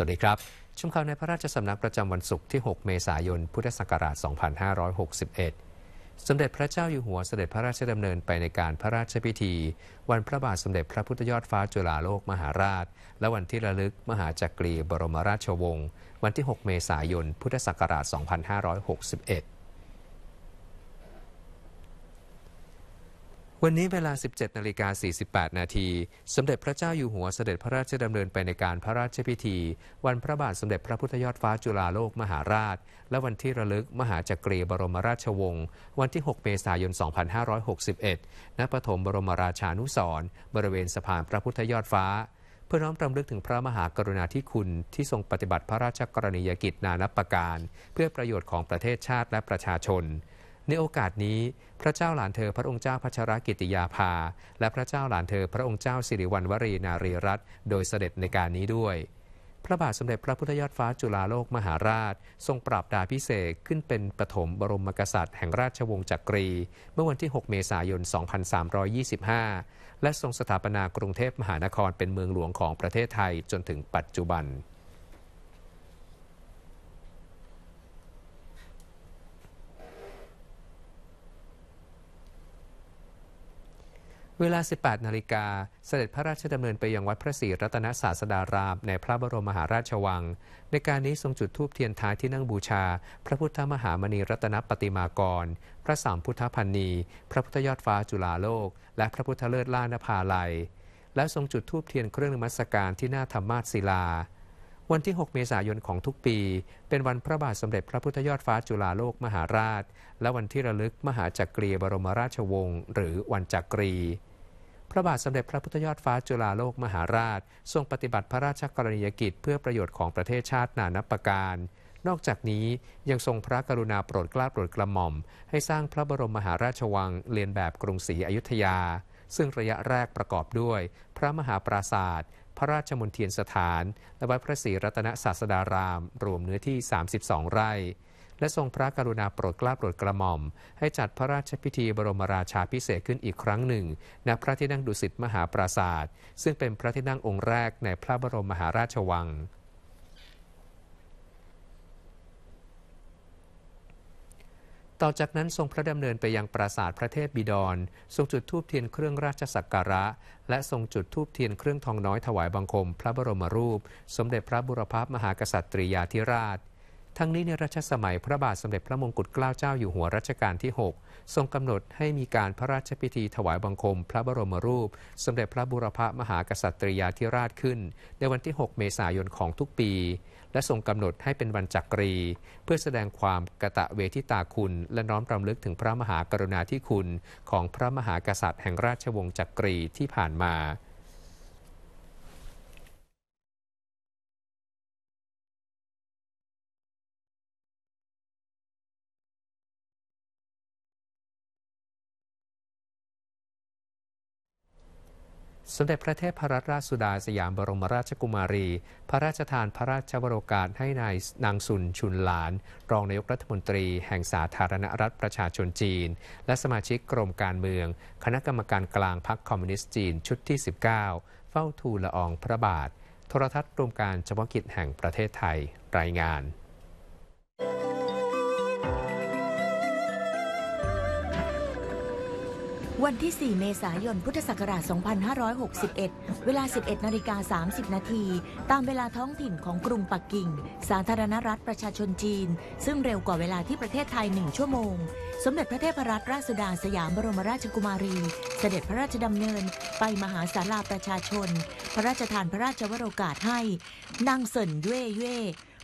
สวัสดีครับ ชมข่าวในพระราชสำนักประจำวันศุกร์ที่ 6 เมษายน พุทธศักราช 2561 สมเด็จพระเจ้าอยู่หัวเสด็จพระราชดำเนินไปในการพระราชพิธี วันพระบาทสมเด็จพระพุทธยอดฟ้าจุฬาโลกมหาราช และวันที่ระลึกมหาจักรีบรมราชวงศ์ วันที่ 6 เมษายน พุทธศักราช 2561วันนี้เวลา 17 นาฬิกา 48 นาที สมเด็จพระเจ้าอยู่หัวเสด็จพระราชดำเนินไปในการพระราชพิธี วันพระบาทสมเด็จพระพุทธยอดฟ้าจุฬาโลกมหาราช และวันที่ระลึกมหาจักรีบรมราชวงศ์วันที่ 6 เมษายน 2561ณปฐมบรมราชานุสรบริเวณสะพานพระพุทธยอดฟ้า เพื่อน้อมรำลึกถึงพระมหากรุณาธิคุณที่ทรงปฏิบัติพระราชกรณียกิจนานับประการ เพื่อประโยชน์ของประเทศชาติและประชาชนในโอกาสนี้ พระเจ้าหลานเธอพระองค์เจ้าพัชรกิติยาภา และพระเจ้าหลานเธอพระองค์เจ้าสิริวัณวรีนารีรัตน์โดยเสด็จในการนี้ด้วย พระบาทสมเด็จพระพุทธยอดฟ้าจุฬาโลกมหาราช ทรงปรับดาพิเศษขึ้นเป็นปฐมบรมกษัตริย์แห่งราชวงศ์จักรี เมื่อวันที่ 6 เมษายน 2325 และทรงสถาปนากรุงเทพมหานครเป็นเมืองหลวงของประเทศไทยจนถึงปัจจุบันเวลา 18นาฬิกาเสด็จพระราชดำเนินไปยังวัดพระศรีรัตนศาสดารามในพระบรมมหาราชวัง ในการนี้ทรงจุดธูปเทียนท้ายที่นั่งบูชา พระพุทธมหามณีรัตนปฏิมากร พระสามพุทธพันนี พระพุทธยอดฟ้าจุฬาโลก และพระพุทธเลิศล่านภาลัย และทรงจุดธูปเทียนเครื่องนมัสการที่หน้าธรรมาศิลา วันที่ 6 เมษายนของทุกปี เป็นวันพระบาทสมเด็จพระพุทธยอดฟ้าจุฬาโลก มหาราช และวันที่ระลึกมหาจักรีบรมราชวงศ์ หรือวันจักรีพระบาทสมเด็จพระพุทธยอดฟ้าจุฬาโลกมหาราช ทรงปฏิบัติพระราชกรณียกิจเพื่อประโยชน์ของประเทศชาตินานับประการ นอกจากนี้ยังทรงพระกรุณาโปรดเกล้าโปรดกระหม่อม ให้สร้างพระบรมมหาราชวังเรียนแบบกรุงศรีอยุธยา ซึ่งระยะแรกประกอบด้วย พระมหาปราศาสตร์พระราชมณฑียนสถาน และวัดพระศรีรัตนศาสดารามรวมเนื้อที่32ไร่และทรงพระกรุณาโปรดเกล้าโปรดกระหม่อม ให้จัดพระราชพิธีบรมราชาพิเศษขึ้นอีกครั้งหนึ่งณพระที่นั่งดุสิตมหาปราศาสตร์ซึ่งเป็นพระที่นั่งองค์แรกในพระบรมมหาราชวัง ต่อจากนั้น ทรงพระดำเนินไปยังปราสาทพระเทพบิดรทรงจุดธูปเทียนเครื่องราชสักการะ และทรงจุดธูปเทียนเครื่องทองน้อยถวายบังคม พระบรมรูป สมเด็จพระบุรพามหากษัตริยาธิราชทั้งนี้ในรัชสมัยพระบาทสมเด็จพระมงกุฎเกล้าเจ้าอยู่หัวรัชกาลที่ 6 ทรงกำหนดให้มีการพระราชพิธีถวายบังคม พระบรมรูปสมเด็จพระบุรพมหากษัตริยาธิราชขึ้น ในวันที่ 6 เมษายน ของทุกปี และทรงกำหนดให้เป็นวันจักรี เพื่อแสดงความกะตะเวทิตาคุณและน้อมรำลึกถึงพระมหากรุณาธิคุณ ของพระมหากษัตริย์แห่งราชวงศ์จักรีที่ผ่านมาสมเด็จพระเทพรัตนราชสุดาสยามบรมราชกุมารี พระราชทานพระราชบรโกาสให้นายนางสุน ชุนหลาน รองนายกรัฐมนตรีแห่งสาธารณรัฐประชาชนจีนและสมาชิกกรมการเมือง คณะกรรมการกลางพรรคคอมมิวนิสต์จีนชุดที่ 19 เฝ้าทูลละอองพระบาท โทรทัศน์รวมการเฉพาะกิจแห่งประเทศไทยรายงานวันที่ 4 เมษายน พุทธศักราช 2561 เวลา 11 นาฬิกา 30 นาที ตามเวลาท้องถิ่นของกรุงปักกิ่ง สาธารณรัฐประชาชนจีน ซึ่งเร็วกว่าเวลาที่ประเทศไทย 1 ชั่วโมง สมเด็จพระเทพรัตนราชสุดาสยามบรมราชกุมารี เสด็จพระราชดำเนิน ไปมหาศาลาประชาชน พระราชทานพระราชวโรกาสให้นางเสินเย่เย่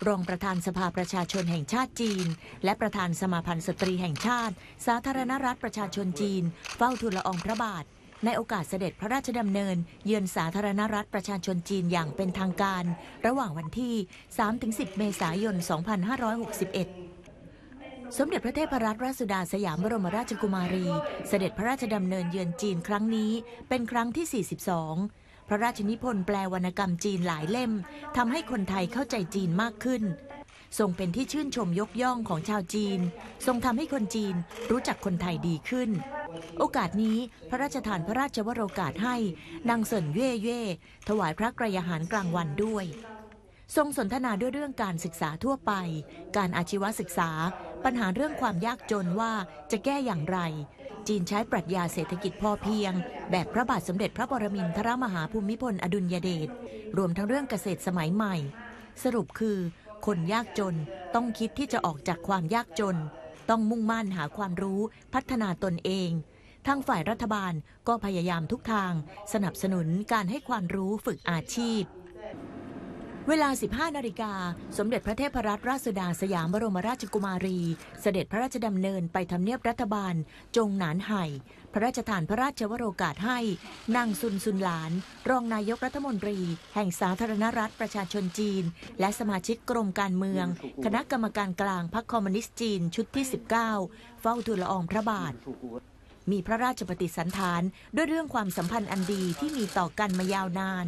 รองประธานสภาประชาชนแห่งชาติจีน และประธานสมาพันธ์สตรีแห่งชาติ สาธารณรัฐประชาชนจีน เฝ้าทูลละอองพระบาท ในโอกาสเสด็จพระราชดำเนิน เยือนสาธารณรัฐประชาชนจีนอย่างเป็นทางการ ระหว่างวันที่ 3-10 เมษายน 2561 สมเด็จพระเทพรัตนราชสุดาสยามบรมราชกุมารี เสด็จพระราชดำเนินเยือนจีนครั้งนี้ เป็นครั้งที่ 42พระราชนิพนธ์แปลวรรณกรรมจีนหลายเล่มทำให้คนไทยเข้าใจจีนมากขึ้นทรงเป็นที่ชื่นชมยกย่องของชาวจีน ทรงทำให้คนจีน รู้จักคนไทยดีขึ้น โอกาสนี้ พระราชทานพระราชวโรกาสให้นางเสินเย่เย่ถวายพระกรยาหารกลางวันด้วย ทรงสนทนาด้วยเรื่องการศึกษาทั่วไป การอาชีวศึกษา ปัญหาเรื่องความยากจนว่าจะแก้อย่างไรจีนใช้ปรัชญาเศรษฐกิจพอเพียง แบบพระบาทสมเด็จพระปรมินทรมหาภูมิพล อดุลยเดชรวมทั้งเรื่องเกษตรสมัยใหม่ สรุปคือ คนยากจนต้องคิดที่จะออกจากความยากจน ต้องมุ่งมั่นหาความรู้พัฒนาตนเองทางฝ่ายรัฐบาลก็พยายามทุกทางสนับสนุนการให้ความรู้ฝึกอาชีพเวลา 15 นาฬิกา สมเด็จพระเทพรัตนราชสุดาสยามบรมราชกุมารี เสด็จพระราชดำเนินไปทำเนียบรัฐบาล จงหนานไห่ พระราชทานพระราชวโรกาสให้นางซุนซุนหลาน รองนายกรัฐมนตรี แห่งสาธารณรัฐประชาชนจีน และสมาชิกกรมการเมือง คณะกรรมการกลางพรรคคอมมิวนิสต์จีน ชุดที่ 19 เฝ้าทูลละอองพระบาทมีพระราชปฏิสันฐาน ด้วยเรื่องความสัมพันธ์อันดีที่มีต่อกันมายาวนาน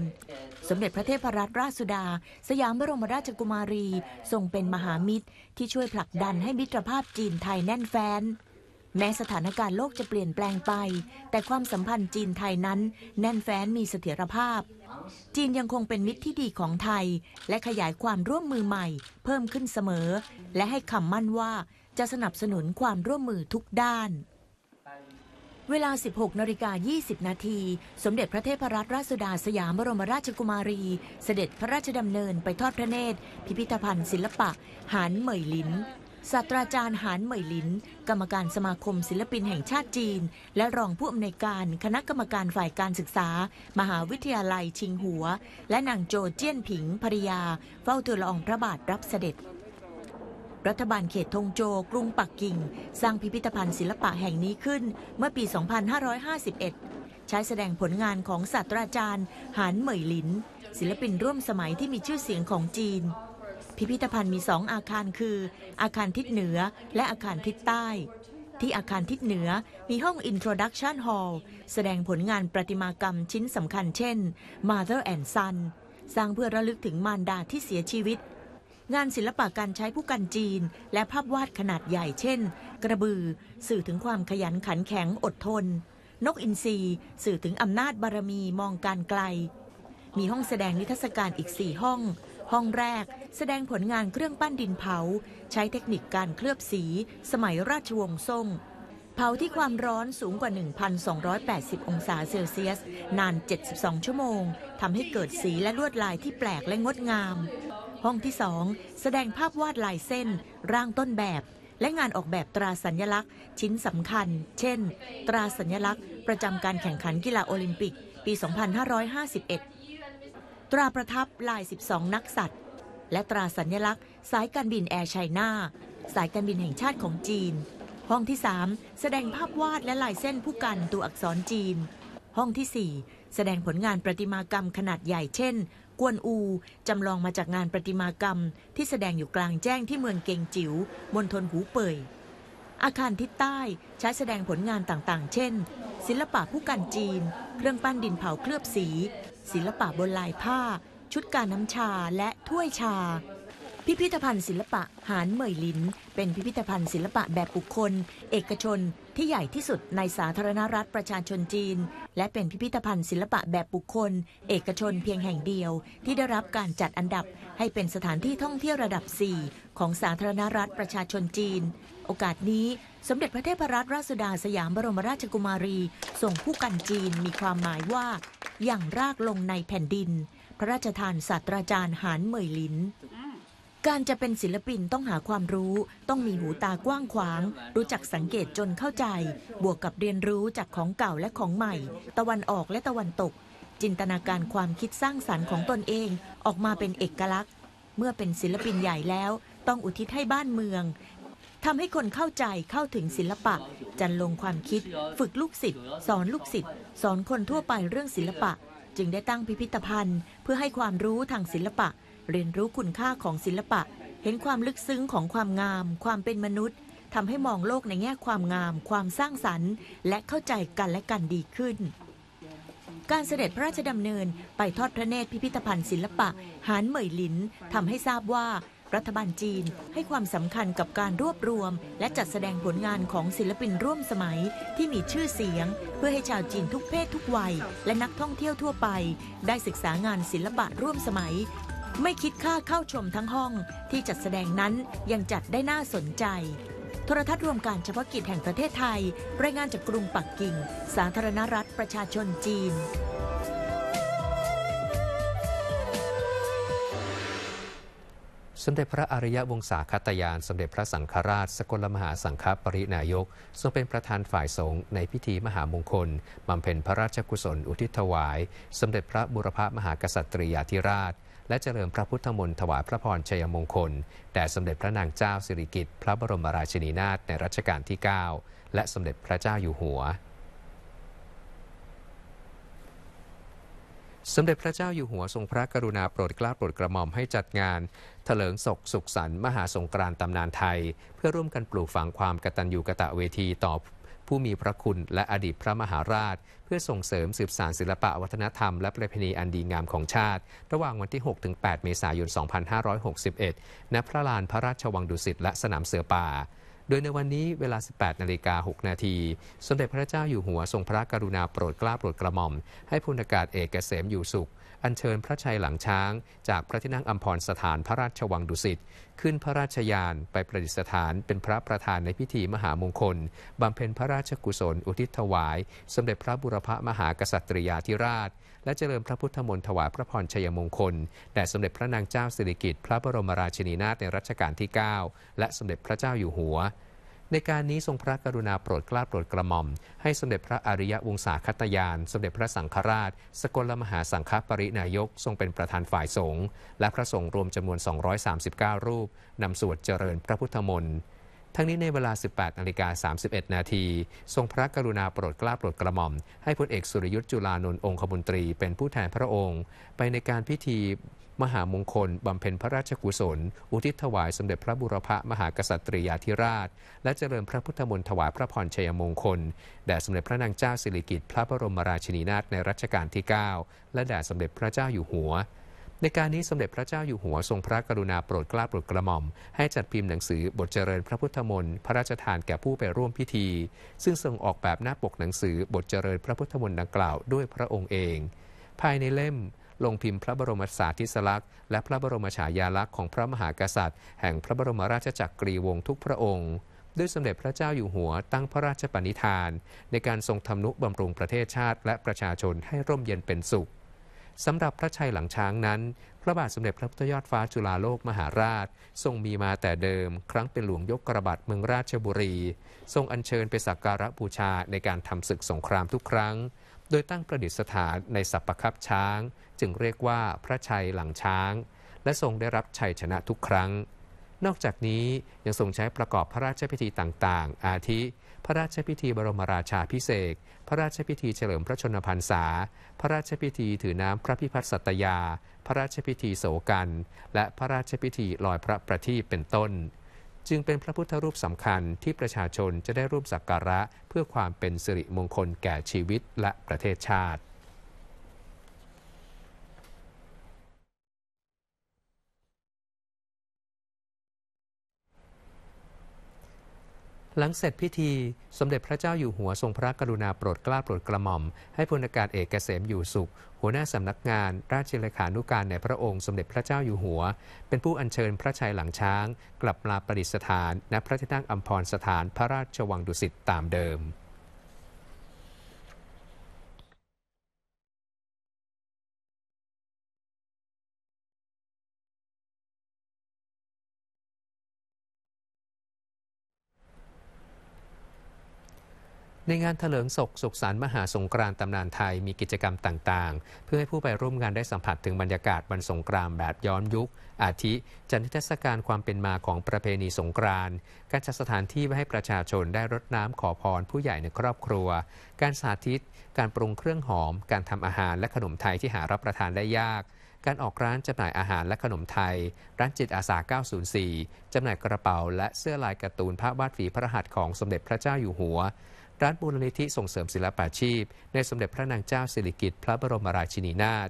สมเด็จพระเทพรัตนราชสุดา สยามบรมราชกุมารีทรงเป็นมหามิตร ที่ช่วยผลักดันให้มิตรภาพจีนไทยแน่นแฟ้นแม้สถานการณ์โลกจะเปลี่ยนแปลงไป แต่ความสัมพันธ์จีนไทยนั้น แน่นแฟ้นมีเสถียรภาพ จีนยังคงเป็นมิตรที่ดีของไทย และขยายความร่วมมือใหม่ เพิ่มขึ้นเสมอ และให้คำมั่นว่าจะสนับสนุนความร่วมมือทุกด้านเวลา 16นาฬิกา20นาทีสมเด็จพระเทพรัตนราชสุดาสยามบรมราชกุมารี เสด็จพระราชดำเนินไปทอดพระเนตร พิพิธภัณฑ์ศิลปะ หานเหมยลินศาสตราจารย์หานเหมยลินกรรมการสมาคมศิลปินแห่งชาติจีน และรองผู้อำนวยการคณะกรรมการฝ่ายการศึกษา มหาวิทยาลัยชิงหัว และนางโจเจี้ยนผิง ภริยา เฝ้าทูลละอองพระบาทรับเสด็จรัฐบาลเขตทงโจกรุงปักกิ่ง สร้างพิพิธภัณฑ์ศิลปะแห่งนี้ขึ้น เมื่อปี 2551 ใช้แสดงผลงานของศาสตราจารย์ หานเหมยหลิน ศิลปินร่วมสมัยที่มีชื่อเสียงของจีน พิพิธภัณฑ์มีสองอาคารคือ อาคารทิศเหนือ และอาคารทิศใต้ ที่อาคารทิศเหนือมีห้อง Introduction Hall แสดงผลงานประติมากรรมชิ้นสำคัญ เช่น Mother and Son สร้างเพื่อระลึกถึงมารดาที่เสียชีวิตงานศิลปะการใช้ผู้กันจีนและภาพวาดขนาดใหญ่เช่น กระบือ สื่อถึงความขยันขันแข็งอดทน นกอินทรีสื่อถึงอำนาจบารมีมองการไกล มีห้องแสดงนิทรรศการอีก 4 ห้อง ห้องแรก แสดงผลงานเครื่องปั้นดินเผา ใช้เทคนิคการเคลือบสี สมัยราชวงศ์ซ่งเผาที่ความร้อนสูงกว่า 1,280 องศาเซลเซียส นาน 72 ชั่วโมงทำให้เกิดสีและลวดลายที่แปลกและงดงามห้องที่สองแสดงภาพวาดลายเส้นร่างต้นแบบ และงานออกแบบตราสัญญลักษณ์ ชิ้นสำคัญเช่น ตราสัญญลักษณ์ประจำการแข่งขันกีฬาโอลิมปิกปี 2551 ตราประทับลาย 12 นักสัตว์ และตราสัญญลักษณ์ สายการบินแอร์ไชน่าสายการบินแห่งชาติของจีน ห้องที่ 3 แสดงภาพวาดและลายเส้นผู้กันตัวอักษรจีน ห้องที่ 4 แสดงผลงานประติมากรรมขนาดใหญ่เช่นกวนอู จำลองมาจากงานประติมากรรม ที่แสดงอยู่กลางแจ้งที่เมืองเกงจิว๋วมณฑลหูเป่ย อาคารทิศใต้ใช้แสดงผลงานต่างๆ เช่น ศิลปะผู้กันจีน เครื่องปั้นดินเผาเคลือบสี ศิลปะบนลายผ้า ชุดการน้ำชาและถ้วยชาพิพิธภัณฑ์ศิลปะหานเหมยลินเป็นพิพิธภัณฑ์ศิลปะแบบบุคคลเอกชนที่ใหญ่ที่สุดในสาธารณรัฐประชาชนจีน และเป็นพิพิธภัณฑ์ศิลปะแบบบุคคลเอกชนเพียงแห่งเดียวที่ได้รับการจัดอันดับให้เป็นสถานที่ท่องเที่ยวระดับ 4 ของสาธารณรัฐประชาชนจีน โอกาสนี้ สมเด็จพระเทพรัตนราชสุดาสยามบรมราชกุมารีส่งผู้กันจีนมีความหมายว่าอย่างรากลงในแผ่นดิน พระราชทานศาสตราจารย์หานเหมยลินการจะเป็นศิลปินต้องหาความรู้ ต้องมีหูตากว้างขวาง รู้จักสังเกตจนเข้าใจ บวกกับเรียนรู้จากของเก่าและของใหม่ ตะวันออกและตะวันตก จินตนาการความคิดสร้างสารรค์ของตนเอง ออกมาเป็นเอกลักษณ์ เมื่อเป็นศิลปินใหญ่แล้วต้องอุทิศให้บ้านเมืองทำให้คนเข้าใจเข้าถึงศิลปะ จันลงความคิด ฝึกลูกศิษย์สอนลูกศิษย์สอนคนทั่วไปเรื่องศิลปะ จึงได้ตั้งพิพิธภัณฑ์ เพื่อให้ความรู้ทางศิลปะเรียนรู้คุณค่าของศิลปะ เห็นความลึกซึ้งของความงาม ความเป็นมนุษย์ ทำให้มองโลกในแง่ความงาม ความสร้างสรรค์ และเข้าใจกันและกันดีขึ้น การเสด็จพระราชดำเนิน ไปทอดพระเนตรพิพิธภัณฑ์ศิลปะ หานเหมยหลินทำให้ทราบว่า รัฐบาลจีนให้ความสำคัญกับการรวบรวม และจัดแสดงผลงานของศิลปินร่วมสมัย ที่มีชื่อเสียง เพื่อให้ชาวจีนทุกเพศ ทุกวัย และนักท่องเที่ยวทั่วไป ได้ศึกษางานศิลปะร่วมสมัยไม่คิดค่าเข้าชมทั้งห้องที่จัดแสดงนั้นยังจัดได้น่าสนใจ โทรทัศน์รวมการเฉพาะกิจแห่งประเทศไทย รายงานจากกรุงปักกิ่ง สาธารณรัฐ ประชาชนจีน สมเด็จพระอริยวงศาคตยาน สมเด็จพระสังฆราช สกลมหาสังฆปรินายกทรงเป็นประธานฝ่ายสงฆ์ในพิธีมหามงคลบำเพ็ญพระราชกุศลอุทิศถวาย สมเด็จพระบุรพมหากษัตริยาธิราชและเจริญพระพุทธมนต์ถวายพระพรชัยมงคลแด่สมเด็จพระนางเจ้าสิริกิติ์พระบรมราชินีนาถในรัชกาลที่ 9 และสมเด็จพระเจ้าอยู่หัว สมเด็จพระเจ้าอยู่หัวทรงพระกรุณาโปรดเกล้าโปรดกระหม่อมให้จัดงานถลิงศกสุขสันต์มหาสงกรานต์ตำนานไทย เพื่อร่วมกันปลูกฝังความกตัญญูกะตะเวทีต่อผู้มีพระคุณและอดีตพระมหาราช เพื่อส่งเสริมสืบสานศิลปะวัฒนธรรมและประเพณีอันดีงามของชาติ ระหว่างวันที่6-8เมษายน2561ณพระลานพระราชวังดุสิตและสนามเสือป่า โดยในวันนี้เวลา 18นาฬิกา6นาทีสมเด็จพระเจ้าอยู่หัวทรงพระกรุณาโปรดเกล้าโปรดกระหม่อม ให้พลอากาศเอกเกษมอยู่สุขันเชิญพระชัยหลังช้างจากพระที่นั่งอัมพรสถานพระราชวังดุสิตขึ้นพระราชยานไปประดิษฐานเป็นพระประธานในพิธีมหามงคลบำเพ็ญพระราชกุศล อุทิศถวาย สมเด็จพระบุรพมหากษัตริยาธิราช และเจริญพระพุทธมนต์ถวายพระพรชัยมงคลแด่สมเด็จพระนางเจ้าสิริกิติ์พระบรมราชินีนาถในรัชกาลที่9และสมเด็จพระเจ้าอยู่หัวในการนี้ทรงพระกรุณาโปรดเกล้าโปรดกระหม่อม ให้สมเด็จพระอริยวงศาคตยาน สมเด็จพระสังฆราช สกลมหาสังฆปรินายกทรงเป็นประธานฝ่ายสงฆ์และพระสงฆ์รวมจำนวน 239 รูปนำสวดเจริญพระพุทธมนต์ ทั้งนี้ในเวลา 18นาฬิกา31นาทีทรงพระกรุณาโปรดเกล้าโปรดกระหม่อมให้พลเอกสุรยุทธ์จุลานนท์องคมนตรีเป็นผู้แทนพระองค์ ไปในการพิธีมหามงคลบำเพ็ญพระราชกุศล อุทิศถวายสมเด็จพระบุรพมหากษัตริยาธิราช และเจริญพระพุทธมนต์ถวายพระพรชัยมงคล แด่สมเด็จพระนางเจ้าสิริกิติ์พระบรมราชินีนาถในรัชกาลที่ 9 และแด่สมเด็จพระเจ้าอยู่หัว ในการนี้สมเด็จพระเจ้าอยู่หัวทรงพระกรุณาโปรดเกล้าโปรดกระหม่อม ให้จัดพิมพ์หนังสือบทเจริญพระพุทธมนต์พระราชทานแก่ผู้ไปร่วมพิธี ซึ่งทรงออกแบบหน้าปกหนังสือบทเจริญพระพุทธมนต์ดังกล่าวด้วยพระองค์เอง ภายในเล่มลงพิมพ์พระบรมสาธิสลักษณ์และพระบรมฉายาลักษณ์ของพระมหากษัตริย์ แห่งพระบรมราชจักรีวงศ์ทุกพระองค์ ด้วยสมเด็จพระเจ้าอยู่หัวตั้งพระราชปณิธาน ในการทรงทำนุบำรุงประเทศชาติ และประชาชนให้ร่มเย็นเป็นสุข สำหรับพระชัยหลังช้างนั้น พระบาทสมเด็จพระพุทธยอดฟ้าจุฬาโลกมหาราชทรงมีมาแต่เดิม ครั้งเป็นหลวงยกกระบาดเมืองราชบุรี ทรงอัญเชิญไปสักการะบูชาในการทำศึกสงครามทุกครั้ง โดยตั้งประดิษฐานในสัปปะคับช้างจึงเรียกว่าพระชัยหลังช้าง และทรงได้รับชัยชนะทุกครั้ง นอกจากนี้ยังทรงใช้ประกอบพระราชพิธีต่างๆ อาทิพระราชพิธีบรมราชาพิเศษพระราชพิธีเฉลิมพระชนมพรรษา พระราชพิธีถือน้ำพระพิพัฒน์สัตยา พระราชพิธีโสกัน และพระราชพิธีลอยพระประทีปเป็นต้น จึงเป็นพระพุทธรูปสำคัญที่ประชาชนจะได้ร่วมสักการะเพื่อความเป็นสิริมงคลแก่ชีวิตและประเทศชาติหลังเสร็จพิธีสมเด็จพระเจ้าอยู่หัวทรงพระกรุณาโปรดเกล้าโปรดกระหม่อม ให้พลอากาศเอกเกษมอยู่สุข หัวหน้าสำนักงานราชเลขานุการในพระองค์ สมเด็จพระเจ้าอยู่หัว เป็นผู้อัญเชิญพระชัยหลังช้าง กลับมาประดิษฐานณพระที่นั่งอัมพรสถานพระราชวังดุสิตตามเดิมในงานเถลิงศกสุขสันต์มหาสงกรานต์ตำนานไทยมีกิจกรรมต่าง ๆ เพื่อให้ผู้ไปร่วมงานได้สัมผัสถึงบรรยากาศ วันสงกรานต์แบบย้อนยุค อาทิจัดนทรศการความเป็นมาของประเพณีสงกรานต์ การจัดสถานที่ไว้ให้ประชาชนได้รดน้ำขอพรผู้ใหญ่ในครอบครัว การสาธิต การปรุงเครื่องหอม การทำอาหารและขนมไทยที่หารับประทานได้ยาก การออกร้านจำหน่ายอาหารและขนมไทย ร้านจิตอาสา 904จำหน่ายกระเป๋าและเสื้อลายการ์ตูนภาพวาดฝีพระหัตถ์ของสมเด็จพระเจ้าอยู่หัวร้านบูรณิธิส่งเสริมศิลปาชีพ ในสมเด็จพระนางเจ้าสิริกิติ์พระบรมราชินีนาถ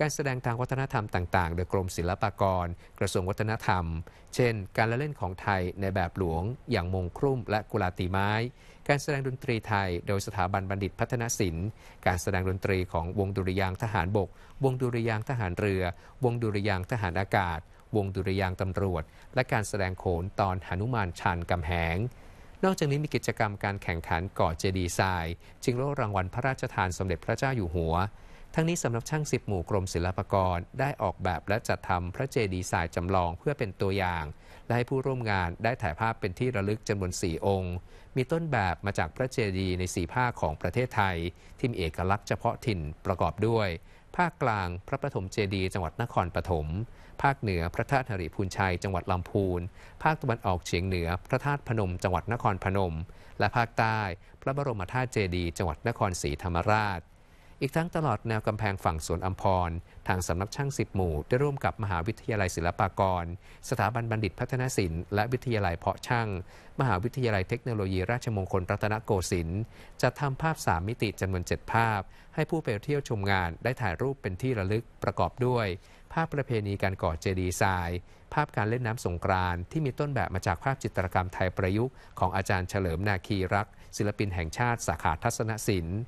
การแสดงทางวัฒนธรรมต่างๆ โดยกรมศิลปากร กระทรวงวัฒนธรรม เช่น การละเล่นของไทยในแบบหลวง อย่างมงครุ่มและกุลาตีไม้ การแสดงดนตรีไทย โดยสถาบันบัณฑิตพัฒนศิลป์ การแสดงดนตรีของวงดุริยางทหารบก วงดุริยางทหารเรือ วงดุริยางทหารอากาศ วงดุริยางตำรวจ และการแสดงโขนตอนหนุมานชันกำแหงนอกจากนี้มีกิจกรรมการแข่งขันก่อเจดีทรายจิงโล่รางวัลพระราชทานสมเด็จพระเจ้าอยู่หัว ทั้งนี้สำนักช่างสิบหมู่กรมศิลปากรได้ออกแบบและจัดทำพระเจดีทรายจำลองเพื่อเป็นตัวอย่าง และให้ผู้ร่วมงานได้ถ่ายภาพเป็นที่ระลึกจำนวน4องค์ มีต้นแบบมาจากพระเจดีในสีผ้าของประเทศไทย ที่มีเอกลักษณ์เฉพาะถิ่นประกอบด้วยภาคกลางพระประถมเจดีจังหวัดนครปฐมภาคเหนือพระธาตุหริพูนชัยจังหวัดลำพูนภาคตะวันออกเฉียงเหนือพระธาตุพนมจังหวัดนครพนม และภาคใต้พระบรมธาตุเจดีจังหวัดนครศรีธรรมราชอีกทั้งตลอดแนวกำแพงฝั่งสวนอัมพร ทางสำนักช่างสิบหมู่ ได้ร่วมกับมหาวิทยาลัยศิลปากร สถาบันบัณฑิตพัฒนศิลป์และวิทยาลัยเพาะช่าง มหาวิทยาลัยเทคโนโลยีราชมงคลรัตนโกสินทร์จะทำภาพสามมิติจำนวนเจ็ดภาพ ให้ผู้ไปเที่ยวชมงานได้ถ่ายรูปเป็นที่ระลึก ประกอบด้วย ภาพประเพณีการก่อเจดีย์ทราย ภาพการเล่นน้ำสงกรานที่มีต้นแบบมาจากภาพจิตรกรรมไทยประยุกต์ของอาจารย์เฉลิมนาคีรัก ศิลปินแห่งชาติสาขาทัศนศิลป์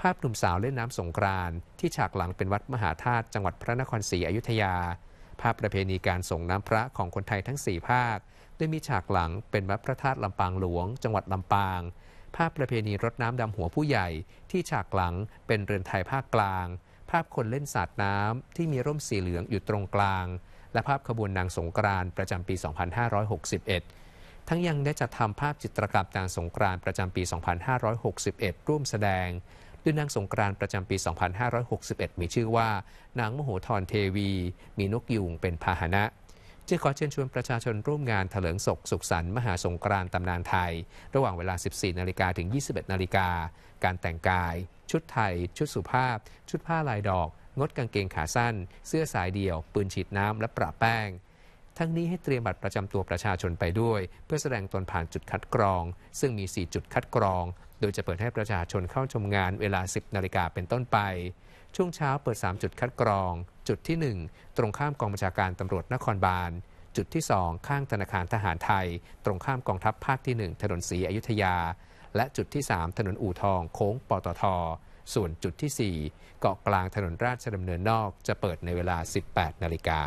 ภาพหนุ่มสาวเล่นน้ำสงกรานที่ฉากหลังเป็นวัดมหาธาตุจังหวัดพระนครศรีอยุธยา ภาพประเพณีการส่งน้ำพระของคนไทยทั้ง4ภาคโดยมีฉากหลังเป็นวัดพระธาตุลำปางหลวง จังหวัดลำปาง ภาพประเพณีรดน้ำดำหัวผู้ใหญ่ที่ฉากหลังเป็นเรือนไทยภาคกลาง ภาพคนเล่นสาดน้ำที่มีร่มสีเหลืองอยู่ตรงกลาง และภาพขบวนนางสงกรานประจำปี 2561 ทั้งยังได้จัดทำภาพจิตรกรรมนางสงกรานประจำปี 2561ร่วมแสดงด้วยนางสงกรานต์ประจำปี 2561 มีชื่อว่า นางมโหธรเทวี มีนกยุงเป็นพาหนะ จึงขอเชิญชวนประชาชนร่วมงานถลิงศกสุขสันต์มหาสงกรานต์ตำนานไทย ระหว่างเวลา 14 นาฬิกาถึง 21 นาฬิกา การแต่งกาย ชุดไทย ชุดสุภาพ ชุดผ้าลายดอก งดกางเกงขาสั้น เสื้อสายเดี่ยว ปืนฉีดน้ำและประแป้งทั้งนี้ให้เตรียมบัตรประจำตัวประชาชนไปด้วย เพื่อแสดงตนผ่านจุดคัดกรอง ซึ่งมี 4 จุดคัดกรอง โดยจะเปิดให้ประชาชนเข้าชมงานเวลา 10 นาฬิกาเป็นต้นไป ช่วงเช้าเปิด 3 จุดคัดกรอง จุดที่ 1 ตรงข้ามกองบัญชาการตำรวจนครบาล จุดที่ 2 ข้างธนาคารทหารไทย ตรงข้ามกองทัพภาคที่ 1 ถนนศรีอยุธยา และจุดที่ 3 ถนนอู่ทองโค้งปตท ส่วนจุดที่ 4 เกาะกลางถนนราชดำเนินนอกจะเปิดในเวลา 18 นาฬิกา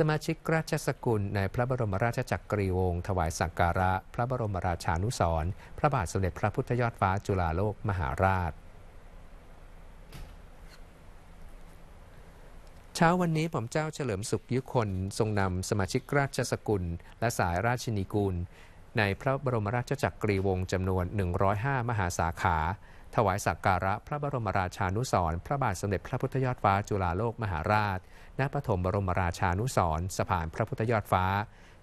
สมาชิกราชสกุลในพระบรมราชจักรีวงศ์ถวายสักการะ พระบรมราชานุสรพระบาทสมเด็จพระพุทธยอดฟ้าจุฬาโลกมหาราช เช้าวันนี้ผมเจ้าเฉลิมสุขยุคนทรงนำสมาชิกราชสกุล และสายราชินีกูลในพระบรมราชจักรีวงศ์จำนวน 105 มหาสาขา ถวายสักการะ พระบรมราชานุสรพระบาทสมเด็จพระพุทธยอดฟ้าจุฬาโลกมหาราชณปฐมบรมราชานุสรสะพานพระพุทธยอดฟ้า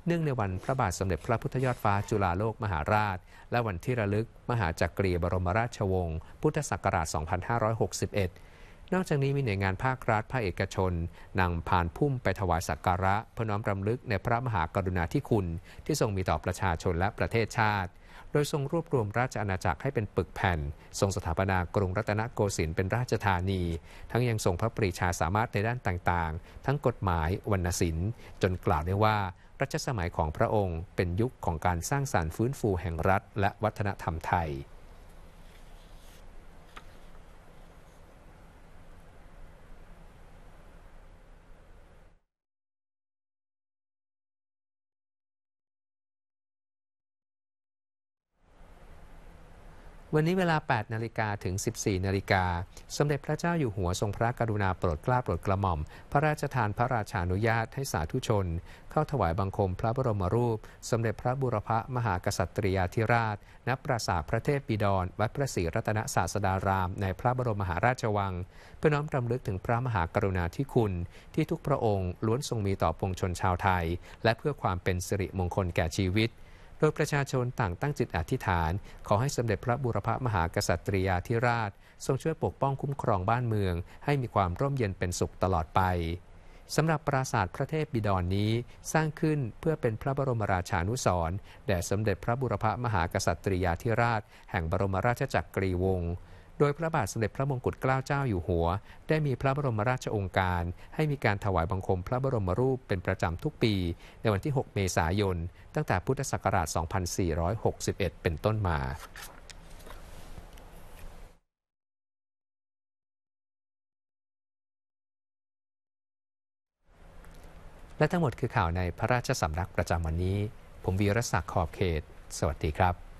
เนื่องในวันพระบาทสมเด็จพระพุทธยอดฟ้าจุฬาโลกมหาราช และวันที่ระลึกมหาจักรีบรมราชวงศ์พุทธศักราช2561 นอกจากนี้มีหน่วยงานภาครัฐภาคเอกชนนำผ่านพุ่มไปถวายสักการะพน้อมรำลึกในพระมหากรุณาธิคุณ ที่ทรงมีต่อประชาชนและประเทศชาติโดยทรงรวบรวมราชอาณาจักรให้เป็นปึกแผ่น ทรงสถาปนากรุงรัตนโกสินทร์เป็นราชธานี ทั้งยังทรงพระปรีชาสามารถในด้านต่างๆ ทั้งกฎหมายวรรณศิลป์ จนกล่าวได้ว่ารัชสมัยของพระองค์เป็นยุคของการสร้างสารรค์ฟื้นฟูแห่งรัฐ และวัฒนธรรมไทยวันนี้เวลา 8 นาฬิกาถึง 14 นาฬิกา สมเด็จพระเจ้าอยู่หัวทรงพระกรุณาโปรดเกล้าโปรดกระหม่อม พระราชทานพระราชานุญาตให้สาธุชน เข้าถวายบังคมพระบรมรูป สมเด็จพระบุรพมหากษัตริยาธิราชณปราสาทพระเทพบิดร วัดพระศรีรัตนศาสดารามในพระบรมมหาราชวัง เพื่อน้อมรำลึกถึงพระมหากรุณาธิคุณที่ทุกพระองค์ ล้วนทรงมีต่อปวงชนชาวไทย และเพื่อความเป็นสิริมงคลแก่ชีวิตโดยประชาชนต่างตั้งจิตอธิษฐานขอให้สมเด็จพระบุรพมหากษัตริยาธิราช ทรงช่วยปกป้องคุ้มครองบ้านเมือง ให้มีความร่มเย็นเป็นสุขตลอดไป สำหรับปราสาทพระเทพบิดรนนี้สร้างขึ้นเพื่อเป็นพระบรมราชานุสรแด่สมเด็จพระบุรพมหากษัตริยาธิราช แห่งบรมราชจักรีวงศ์โดยพระบาทสมเด็จพระมงกุฎเกล้าเจ้าอยู่หัว ได้มีพระบรมราชองค์การ ให้มีการถวายบังคมพระบรมรูปเป็นประจำทุกปี ในวันที่ 6 เมษายน ตั้งแต่พุทธศักราช 2461 เป็นต้นมา และทั้งหมดคือข่าวในพระราชสำนักประจำวันนี้ ผมวีรศักดิ์ ขอบเขต สวัสดีครับ